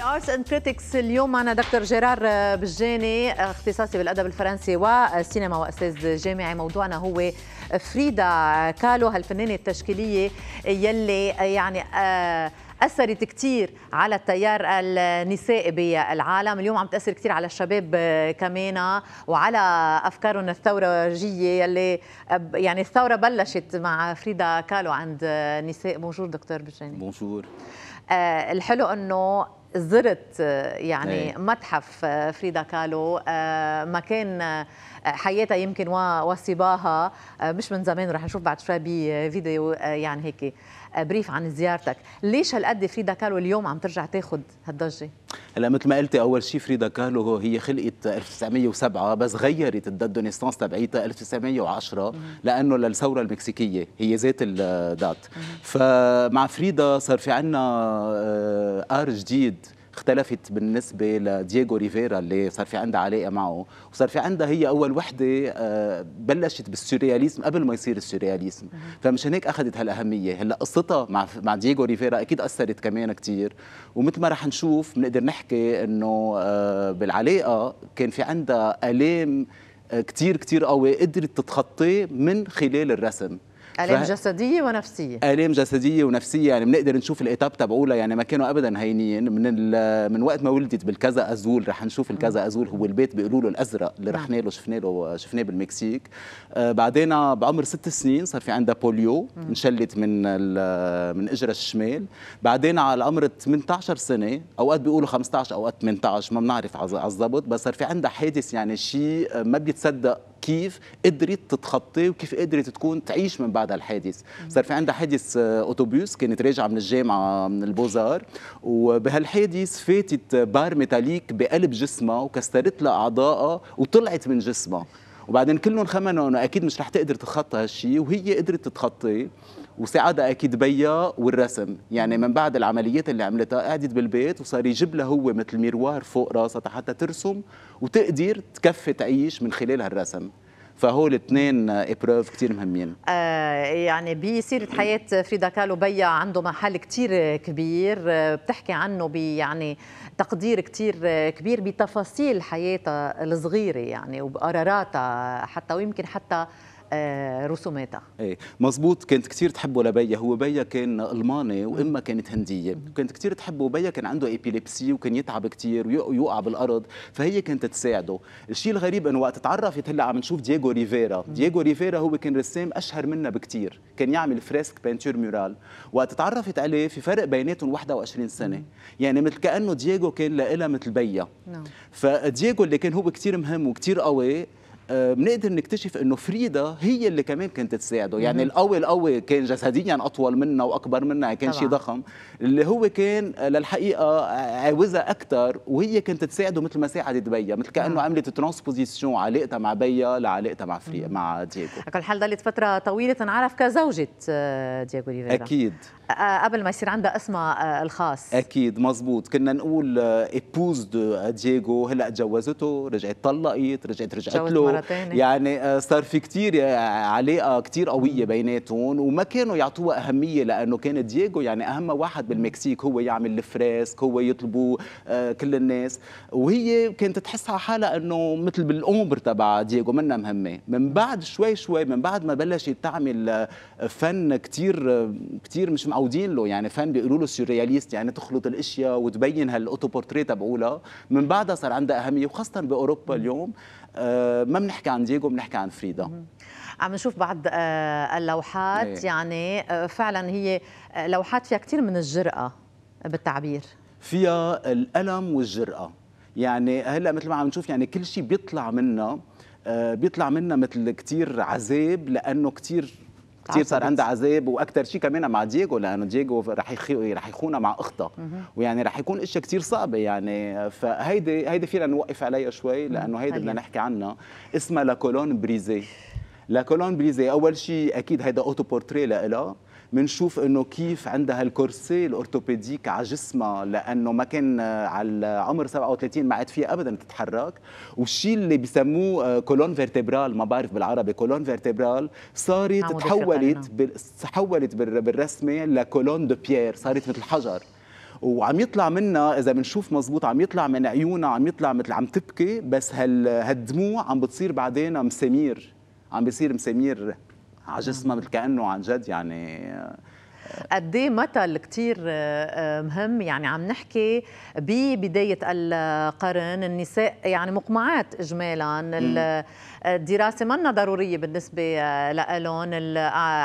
بارتس اند كريتكس اليوم معنا دكتور جيرار بجاني اختصاصي بالادب الفرنسي والسينما واستاذ جامعي موضوعنا هو فريدا كالو هالفنانه التشكيليه يلي يعني آه، اثرت كثير على التيار النسائي بالعالم اليوم عم تاثر كثير على الشباب آه، كمان وعلى افكارهم الثورجيه يلي آه، يعني الثوره بلشت مع فريدا كالو عند نساء بونجور دكتور بجاني بونجور الحلو انه زرت آه، يعني أي. متحف آه، فريدا كالو آه، مكان حياتها يمكن وصباها مش من زمان رح نشوف بعد شوي بفيديو يعني هيك بريف عن زيارتك ليش هالقد فريدا كالو اليوم عم ترجع تاخذ هالضجه هلا مثل ما قلتي اول شيء فريدا كارلو هي خلقت 1907 بس غيرت الدات دونيستانس تبعيتها 1910 لانه للثوره المكسيكيه هي ذات الدات فمع فريدا صار في عندنا ار آه، جديد اختلفت بالنسبه لدييغو ريفيرا اللي صار في عندها علاقه معه وصار في عندها هي اول وحده آه، بلشت بالسورياليزم قبل ما يصير السورياليزم فمشان هيك اخذت هالاهميه هلا قصتها مع مع دييغو ريفيرا اكيد اثرت كمان كثير ومثل ما رح نشوف بنقدر نحكي انه آه، بالعلاقه كان في عندها الام آه، كثير كثير قوي قدرت تتخطيه من خلال الرسم الام ف... جسديه ونفسيه الام جسديه ونفسيه يعني بنقدر نشوف الايتاب تبعولها يعني ما كانوا ابدا هينين من ال... من وقت ما ولدت بالكذا ازول رح نشوف الكذا نعم. ازول هو البيت بيقولوا له الازرق اللي رحنا نعم. له شفنا له شفناه بالمكسيك آه بعدين بعمر ست سنين صار في عندها بوليو انشلت من ال... من اجرها الشمال بعدين على عمر 18 سنه اوقات بيقولوا 15 اوقات 18 ما بنعرف على الضبط بس صار في عندها حادث يعني شيء ما بيتصدق كيف قدرت تتخطي وكيف قدرت تكون تعيش من بعد الحادث صار في عندها حادث آه، اوتوبيس كانت راجعه من الجامعه من البوزار وبهالحادث فاتت بار ميتاليك بقلب جسمها وكسرت لها اعضائها وطلعت من جسمها وبعدين كلهم خمنوا انه اكيد مش رح تقدر تتخطى هالشيء وهي قدرت تتخطي وساعدها اكيد بيا والرسم يعني من بعد العمليات اللي عملتها قعدت بالبيت وصار يجيب لها هو مثل ميروار فوق راسها حتى ترسم وتقدر تكفي تعيش من خلال هالرسم فهو الاثنين ابروف كثير مهمين آه، يعني بسيره حياه فريدا كالو بيا عنده محل كثير كبير آه، بتحكي عنه يعني تقدير كثير آه، كبير بتفاصيل حياتها الصغيره يعني وبقراراتها حتى ويمكن حتى آه، رسوماتها ايه مزبوط كانت كثير تحبه لبيا هو بيا كان الماني وامها كانت هنديه كانت كثير تحبه بيا كان عنده ايبيليبسي وكان يتعب كثير ويوقع بالارض فهي كانت تساعده الشيء الغريب انه وقت تعرفت هلا عم نشوف دييغو ريفيرا دييغو ريفيرا هو كان رسام اشهر منا بكثير كان يعمل فريسك بينتور ميورال وقت تعرفت عليه في فرق بيناتهم 21 سنه يعني مثل كانه دييغو كان لها مثل بيا نعم فدييغو اللي كان هو كثير مهم وكثير قوي آه، بنقدر نكتشف انه فريدا هي اللي كمان كانت تساعده يعني القوي القوي كان جسديا اطول منا واكبر منا كان شيء ضخم اللي هو كان آه، للحقيقه عاوزها اكثر وهي كانت تساعده مثل ما ساعدت بيا مثل كانه عملت ترانسبوزيسيون علاقتها مع بيا لعلاقتها مع فري مع دييغو على كل حال ضلت فتره طويله تنعرف كزوجه آه، دييغو ريفيرا اكيد آه، قبل ما يصير عندها اسمها آه، الخاص اكيد مزبوط كنا نقول ايبوز دو دييغو هلا تجوزته رجعت طلقت رجعت رجعت له يعني آه، صار في كثير علاقه كثير قويه بيناتهم وما كانوا يعطوها اهميه لانه كان دييغو يعني اهم واحد بالمكسيك هو يعمل الفريسك هو يطلبوا كل الناس وهي كانت تحس على حالها انه مثل بالامبر تبع دييغو منها مهمه من بعد شوي شوي من بعد ما بلشت تعمل فن كثير كثير مش معقول متعودين له يعني فن بيقولوا له السورياليست يعني تخلط الاشياء وتبين هالاوتو بورتريت تبعولها من بعدها صار عندها اهميه وخاصه باوروبا اليوم آه، ما بنحكي عن دييغو بنحكي عن فريدا عم نشوف بعض آه، اللوحات إيه. يعني آه، فعلا هي لوحات فيها كثير من الجرأه بالتعبير فيها الالم والجرأه يعني هلا مثل ما عم نشوف يعني كل شيء بيطلع منا بيطلع منا مثل كثير عذاب لانه كثير كثير صار عندها عذاب واكثر شيء كمان مع دييغو لانه دييغو رح رح يخونها مع اختها ويعني رح يكون اشياء كثير صعبه يعني فهيدي هيدي فينا نوقف عليها شوي لانه هيدي بدنا نحكي عنها اسمها لاكولون بريزي لاكولون بريزي اول شيء اكيد هيدا اوتو بورتري لها بنشوف انه كيف عندها الكورسي الاورثوبيديك على جسمها لانه ما كان آه، على عمر 37 ما عاد فيها ابدا تتحرك والشيء اللي بسموه كولون فيرتبرال ما بعرف بالعربي كولون فيرتبرال صارت تحولت نعم. تحولت بالرسمه لكولون دو بيير صارت مثل حجر وعم يطلع منها اذا بنشوف مزبوط عم يطلع من عيونها عم يطلع مثل عم تبكي بس هال هالدموع عم بتصير بعدين مسامير عم بيصير مسامير على جسمها مثل كانه عن جد يعني قد ايه مثل كثير آه، آه، مهم يعني عم نحكي ببدايه القرن النساء يعني مقمعات اجمالا الدراسه آه، منا ضروريه بالنسبه لألون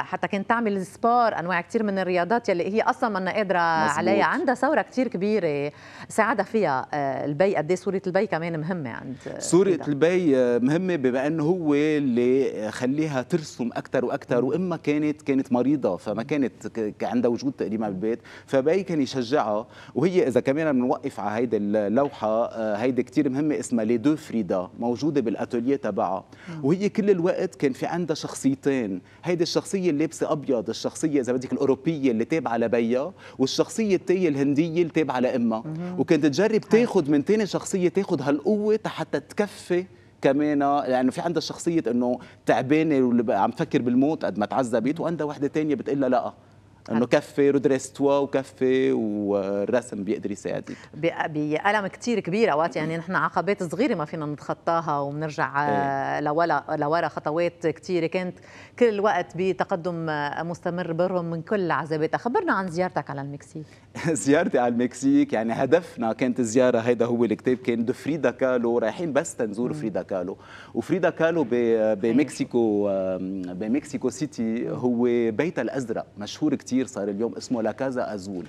حتى كانت تعمل سبار انواع كثير من الرياضات يلي هي اصلا منا قادره عليها عندها ثوره كثير كبيره ساعدها فيها البي قد ايه صوره البي كمان مهمه عند صوره كدا. البي مهمه بما انه هو اللي خليها ترسم اكثر واكثر واما كانت كانت مريضه فما كانت عندها وجود تقريبا بالبيت فبي كان يشجعها وهي اذا كمان بنوقف على هيدي اللوحه آه، هيدي كثير مهمه اسمها لي دو فريدا موجوده بالاتوليه تبعها وهي كل الوقت كان في عندها شخصيتين هيدي الشخصيه اللي لابسه ابيض الشخصيه اذا بدك الاوروبيه اللي تابعه لبيا والشخصيه الثانيه الهنديه اللي تابعه لامها وكانت تجرب تاخذ من ثاني شخصيه تاخذ هالقوه حتى تكفي كمان لانه في عندها شخصيه انه تعبانه عم تفكر بالموت قد ما تعذبت وعندها وحده تانية بتقول لها لا انه كفي ودرس توا وكفي والرسم بيقدر يساعدك بألم كثير كبير اوقات يعني نحن عقبات صغيره ما فينا نتخطاها وبنرجع آه، ايه. لورا لورا خطوات كثيره كانت كل الوقت بتقدم مستمر برهم من كل عذاباتها خبرنا عن زيارتك على المكسيك زيارتي على المكسيك يعني هدفنا كانت الزياره هيدا هو الكتاب كان دو فريدا كالو رايحين بس تنزور فريدا كالو وفريدا كالو إيه. بمكسيكو بمكسيكو سيتي هو بيتها الازرق مشهور كثير كتير صار اليوم اسمه لكازا أزول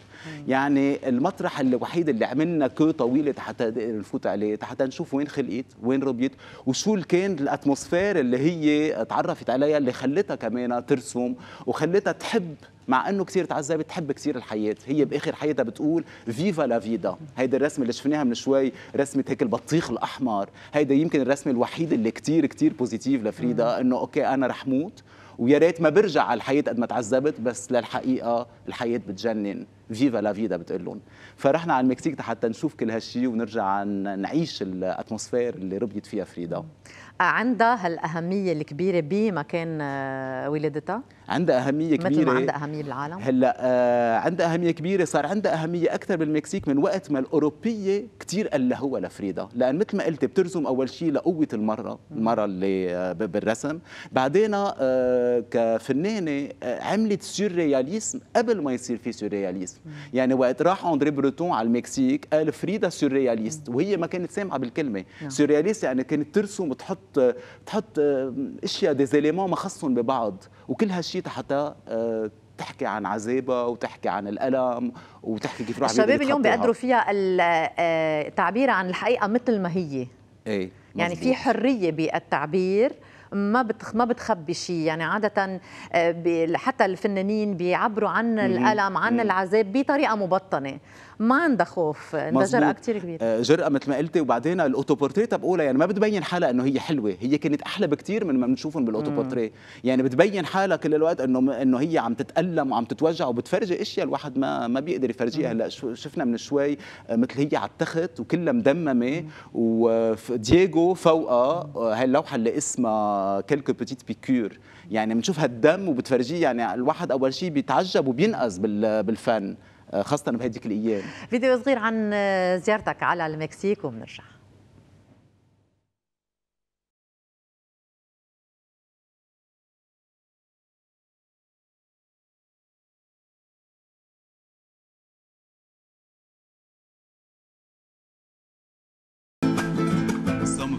يعني المطرح الوحيد اللي عملنا كو طويلة حتى نفوت عليه حتى نشوف وين خلقت وين ربيت وشو كان الأتموسفير اللي هي تعرفت عليها اللي خلتها كمان ترسم وخلتها تحب مع انه كثير تعذبت تحب كثير الحياه هي باخر حياتها بتقول فيفا لا فيدا هيدا الرسمه اللي شفناها من شوي رسمه هيك البطيخ الاحمر هيدا يمكن الرسمه الوحيده اللي كثير كثير بوزيتيف لفريدا انه اوكي انا رح موت ويا ريت ما برجع على الحياه قد ما تعذبت بس للحقيقه الحياه بتجنن فيفا لا فيدا بتقلون فرحنا على المكسيك حتى نشوف كل هالشيء ونرجع نعيش الاتموسفير اللي ربيت فيها فريدا عندها هالاهميه الكبيره بمكان آه، ولادتها عندها اهميه كبيره مثل ما عندها اهميه بالعالم هلا آه عندها اهميه كبيره صار عندها اهميه اكثر بالمكسيك من وقت ما الاوروبيه كثير قال هو لفريدا لان مثل ما قلت بترسم اول شيء لقوه المره المره اللي آه، بالرسم بعدين آه كفنانه آه، عملت سورياليزم قبل ما يصير في سورياليزم السورياليزم يعني وقت راح اندري بريتون على المكسيك قال فريدا سورياليست وهي ما كانت سامعه بالكلمه نعم. سورياليست يعني كانت ترسم وتحط تحط آه، اشياء ديزيليمون ما خصهم ببعض وكل هالشيء حتى آه، تحكي عن عذابها وتحكي عن الالم وتحكي كيف راح الشباب اليوم بيقدروا فيها التعبير آه، عن الحقيقه مثل ما هي ايه يعني في حريه بالتعبير ما بتخ ما بتخبي شيء يعني عاده آه، حتى الفنانين بيعبروا عن الالم عن العذاب بطريقه مبطنه ما عندها خوف عندها جرأة كثير كبيرة آه، جرأة مثل ما قلتي وبعدين الاوتوبورتريه بقولها يعني ما بتبين حالها انه هي حلوة هي كانت احلى بكثير من ما بنشوفهم بالاوتوبورتريه يعني بتبين حالها كل الوقت انه انه هي عم تتألم وعم تتوجع وبتفرجي اشياء الواحد ما ما بيقدر يفرجيها هلا شفنا من شوي آه، مثل هي على التخت وكلها مدممة ودييغو فوقها آه، هاي اللوحة اللي اسمها كلكو بتيت بيكور يعني بنشوف هالدم وبتفرجيه يعني الواحد اول شيء بيتعجب وبينقز بالفن آه، خاصه بهذيك الايام فيديو صغير عن آه، زيارتك على المكسيك وبنرجع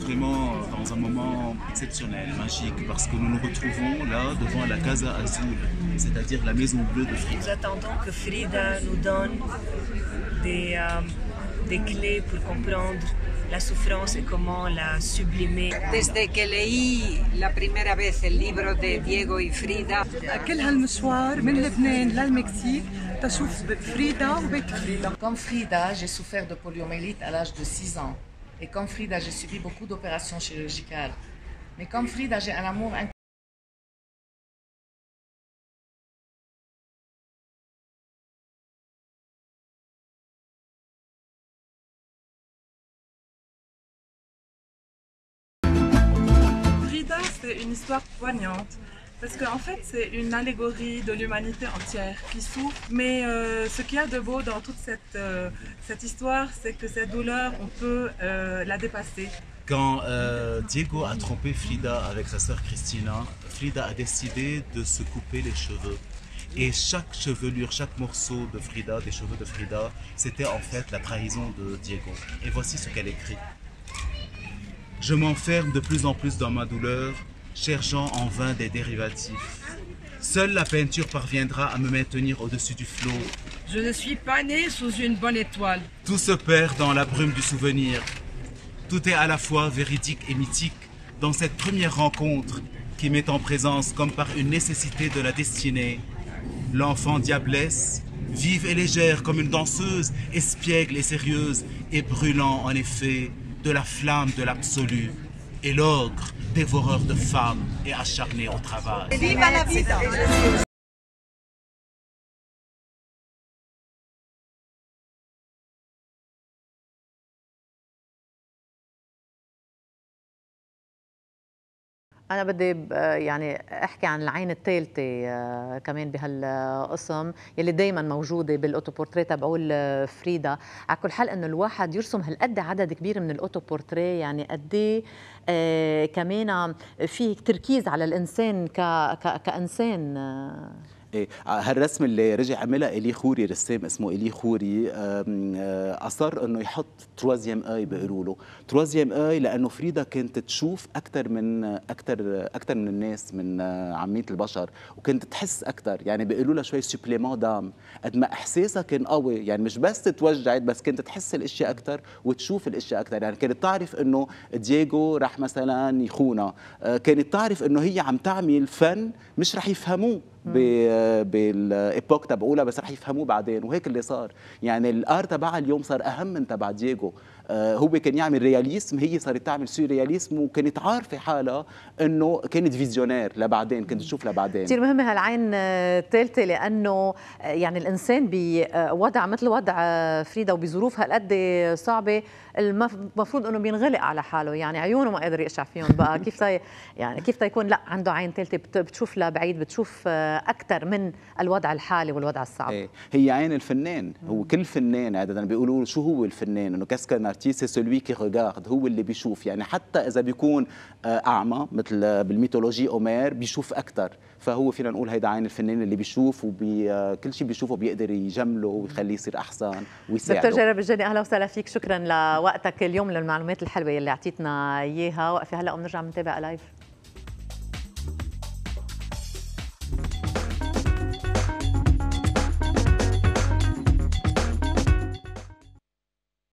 vraiment exceptionnel, magique, parce que nous nous retrouvons là devant la Casa Azul, c'est-à-dire la Maison Bleue de Frida. Nous attendons que Frida nous donne des, euh, des clés pour comprendre la souffrance et comment la sublimer. Desde que leí la première fois le livre de Diego et Frida, كل هالمشوار Mexique, لبنان للمكسيك Frida ou avec Frida Comme Frida, j'ai souffert de poliomyélite à l'âge de 6 ans. Et comme Frida, j'ai subi beaucoup d'opérations chirurgicales. Mais comme Frida, j'ai un amour Frida, c'est une histoire poignante. Parce qu'en fait, c'est une allégorie de l'humanité entière qui souffre. Mais euh, ce qu'il y a de beau dans toute cette, euh, histoire, c'est que cette douleur, on peut euh, la dépasser. Quand euh, Diego a trompé Frida avec sa sœur Christina, Frida a décidé de se couper les cheveux. Et chaque chevelure, chaque morceau de Frida, des cheveux de Frida, c'était en fait la trahison de Diego. Et voici ce qu'elle écrit. Je m'enferme de plus en plus dans ma douleur, cherchant en vain des dérivatifs. Seule la peinture parviendra à me maintenir au-dessus du flot. Je ne suis pas né sous une bonne étoile. Tout se perd dans la brume du souvenir. Tout est à la fois véridique et mythique dans cette première rencontre qui met en présence, comme par une nécessité de la destinée, l'enfant diablesse, vive et légère comme une danseuse, espiègle et sérieuse, et brûlant en effet de la flamme de l'absolu, et l'ogre, dévoreur de femmes et acharné au travail. أنا بدي يعني أحكي عن العين الثالثة آه، كمان بهالقسم يلي دايما موجودة بالأوتوبورتريه تبعول آه، فريدا على كل حال إنه الواحد يرسم هالقد عدد كبير من الأوتوبورتريه يعني قد إيه، آه، كمان في تركيز على الإنسان ك... ك... كإنسان إيه آه، هالرسم اللي رجع عملها إلي خوري رسام اسمه إلي خوري آه، أصر إنه يحط تروازيام آي بيقولوا له تروازيام آي لأنه فريدا كانت تشوف أكثر من أكثر أكثر من الناس من آه، عامية البشر وكانت تحس أكثر يعني بيقولوا لها شوي سوبليمون دام قد ما إحساسها كان قوي يعني مش بس توجعت بس كانت تحس الأشياء أكثر وتشوف الأشياء أكثر يعني كانت تعرف إنه دييغو راح مثلا يخونها كانت تعرف إنه هي عم تعمل فن مش راح يفهموه بالابوك تبعولها بس رح يفهموه بعدين وهيك اللي صار يعني الار تبعها اليوم صار اهم من تبع دييغو آه، هو كان يعمل رياليزم هي صارت تعمل سورياليزم وكانت عارفه حالها انه كانت فيزيونير لبعدين كنت تشوف لبعدين كثير مهمه هالعين آه، الثالثه لانه آه، يعني الانسان بوضع مثل وضع فريدا وبظروف هالقد صعبه المفروض انه بينغلق على حاله يعني عيونه ما قادر يقشع فيهم بقى كيف تا يعني كيف تيكون لا عنده عين ثالثه بتشوف لبعيد بتشوف اكثر من الوضع الحالي والوضع الصعب إيه، هي عين الفنان هو كل فنان عاده بيقولوا شو هو الفنان انه كسكنر الارتيست سي سولوي كي ريغارد هو اللي بيشوف يعني حتى اذا بيكون آه، اعمى مثل آه، بالميثولوجي اومير بيشوف اكثر فهو فينا نقول هيدا عين الفنان اللي بيشوف وكل آه، شيء بيشوفه بيقدر يجمله ويخليه يصير احسن ويساعده دكتور جرب الجني اهلا وسهلا فيك شكرا لوقتك اليوم للمعلومات الحلوه اللي اعطيتنا اياها وقفي هلا وبنرجع بنتابع لايف